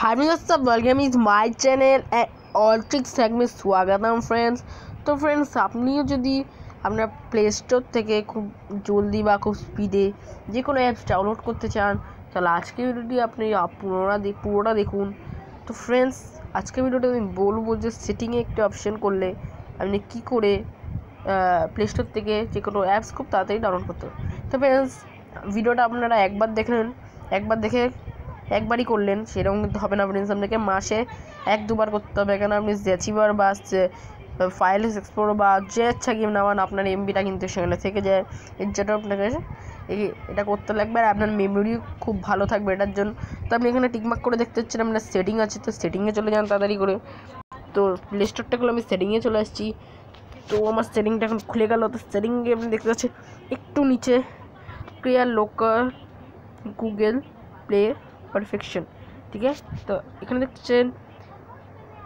हाय दोस्तों welcome is my channel all trick সেগমে স্বাগতম ফ্রেন্ডস তো ফ্রেন্ডস আপনিও যদি আপনার প্লে স্টোর থেকে খুব জলদি বা খুব স্পিডে যে কোনো অ্যাপস ডাউনলোড করতে চান তাহলে আজকে ভিডিওটি আপনি পুরোটা পুরোটা দেখুন তো ফ্রেন্ডস আজকে ভিডিওটা আমি বলবো যে সেটিংয়ে একটি অপশন করলে আপনি কি করে প্লে স্টোর থেকে যে কোনো অ্যাপস খুব তাড়াতাড়ি ডাউনলোড করতে তো ফ্রেন্ডস ভিডিওটা আপনারা একবার দেখলেন একবার দেখে একবারই করলেন সেরকম কিন্তু হবে না প্রিন্স আপনাকে মাসে এক দুবার করতে হবে কেন আপনি জেচিবার বা ফাইল এক্সপ্লোর বা যে ইচ্ছা গেম নামান আপনার এমবিটা কিন্তু সেখানে থেকে যায় এর জন্য আপনাকে এটা করতে লাগবে আর আপনার মেমোরি খুব ভালো থাকবে এটার জন্য তো আপনি এখানে টিকমার্ক করে দেখতে পাচ্ছেন আপনার সেটিং আছে তো সেটিংয়ে চলে যান তাড়াতাড়ি করে তো প্লে স্টোরটা খুলে আমি সেটিংয়ে চলে আসছি তো আমার সেটিংটা এখন খুলে গেল তো সেটিংয়ে আপনি দেখতে পাচ্ছেন একটু নিচে ক্রিয়ার লোকাল গুগল প্লে পারফেকশন ঠিক আছে তো এখানে দেখছেন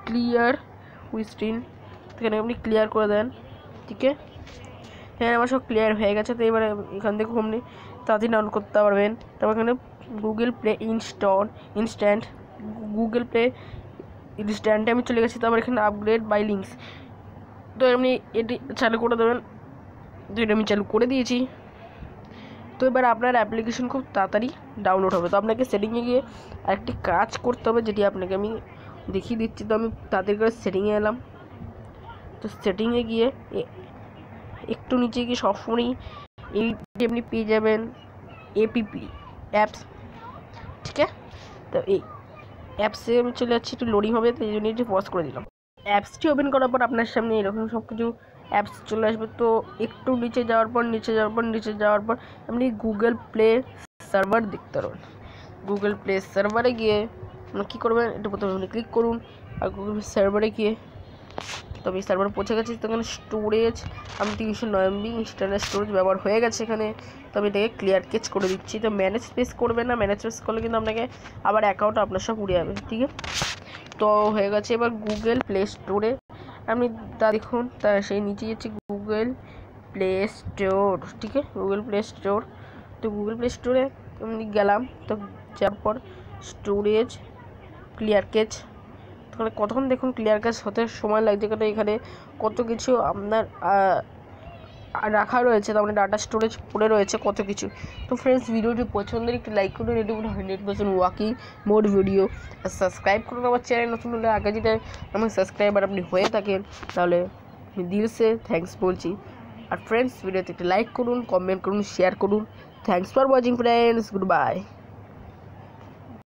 ক্লিয়ার উইস্টিন এখানে আপনি ক্লিয়ার করে দেন ঠিক আছে হ্যাঁ আমার সব ক্লিয়ার হয়ে গেছে তো এবারে এখান থেকে আপনি তাড়াতাড়ি ডাউনলোড করতে পারবেন তারপর এখানে Google Play install instant Google Play ইনস্ট্যান্টে আমি চলে গেছি তারপর এখানে আপগ্রেড বাই লিঙ্কস তো আপনি এটি চালু করে দেবেন তো এটা আমি চালু করে দিয়েছি তো এবার আপনার অ্যাপ্লিকেশন খুব তাড়াতাড়ি ডাউনলোড হবে তো আপনাকে সেটিংয়ে গিয়ে একটি কাজ করতে হবে যেটি আপনাকে আমি দেখিয়ে দিচ্ছি তো আমি তাদের করে সেটিংয়ে এলাম তো সেটিংয়ে গিয়ে একটু নিচে গিয়ে সবসময়ই এই আপনি পেয়ে যাবেন এপিপি অ্যাপস ঠিক আছে তো এই অ্যাপসে আমি চলে যাচ্ছি একটু লোডিং হবে তো এই জন্য একটু পজ করে দিলাম অ্যাপসটি ওপেন করার পর আপনার সামনে এরকম সব কিছু অ্যাপস চলে আসবে তো একটু নিচে যাওয়ার পর নিচে যাওয়ার পর নিচে যাওয়ার পর আপনি গুগল প্লে সার্ভার দেখতে পারবেন গুগল প্লে সার্ভারে গিয়ে আপনি কী করবেন এটা প্রথমে আপনি ক্লিক করুন আর গুগল সার্ভারে গিয়ে তো আমি সার্ভার পৌঁছে গেছি তো এখানে স্টোরেজ আমি তিনশো নয় এমবি ইন্টারনেট স্টোরেজ ব্যবহার হয়ে গেছে এখানে তো আমি এটাকে ক্লিয়ার কেচ করে দিচ্ছি তো ম্যানেজ স্পেস করবে না ম্যানেজ স্পেস করলে কিন্তু আপনাকে আবার অ্যাকাউন্ট আপনার সব উড়ে যাবে ঠিক আছে তো হয়ে গেছে এবার গুগল প্লে স্টোরে আপনি তা দেখুন তার সেই নিচে যাচ্ছে গুগল প্লে স্টোর ঠিক আছে গুগল প্লে স্টোর তো গুগল প্লে স্টোরে আমি গেলাম তো যার পর স্টোরেজ ক্লিয়ার ক্যাচ তাহলে কতক্ষণ দেখুন ক্লিয়ার কাজ হতে সময় লাগছে কারণ এখানে কত কিছু আপনার রাখা রয়েছে তার মানে ডাটা স্টোরেজ পড়ে রয়েছে কত কিছু তো ফ্রেন্ডস ভিডিওটি পছন্দের একটু লাইক করুন এটি হলো hundred percent working mode video আর সাবস্ক্রাইব করুন আমার চ্যানেল নতুন হলে আগে যদি আমার সাবস্ক্রাইবার আপনি হয়ে থাকেন তাহলে আমি দিলসে থ্যাংকস বলছি আর ফ্রেন্ডস ভিডিওতে একটি লাইক করুন কমেন্ট করুন শেয়ার করুন thanks for watching friends good by